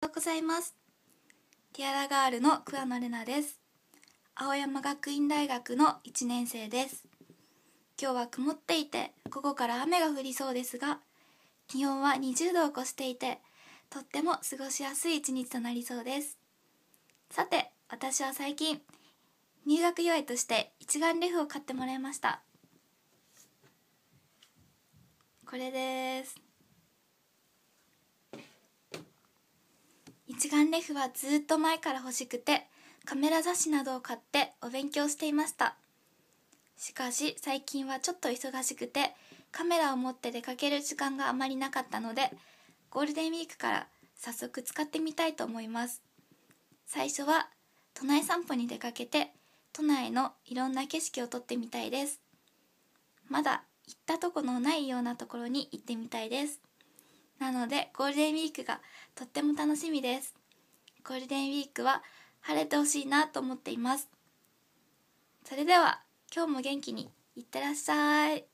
おはようございますティアラガールの桑野玲奈です青山学院大学の1年生です今日は曇っていて午後から雨が降りそうですが気温は20度を越していてとっても過ごしやすい1日となりそうですさて私は最近入学祝いとして一眼レフを買ってもらいましたこれです一眼レフはずっと前から欲しくてカメラ雑誌などを買ってお勉強していましたしかし最近はちょっと忙しくてカメラを持って出かける時間があまりなかったのでゴールデンウィークから早速使ってみたいと思います最初は都内散歩に出かけて都内のいろんな景色を撮ってみたいですまだ行ったとこのないようなところに行ってみたいですなのでゴールデンウィークがとっても楽しみですゴールデンウィークは晴れてほしいなと思っていますそれでは今日も元気にいってらっしゃい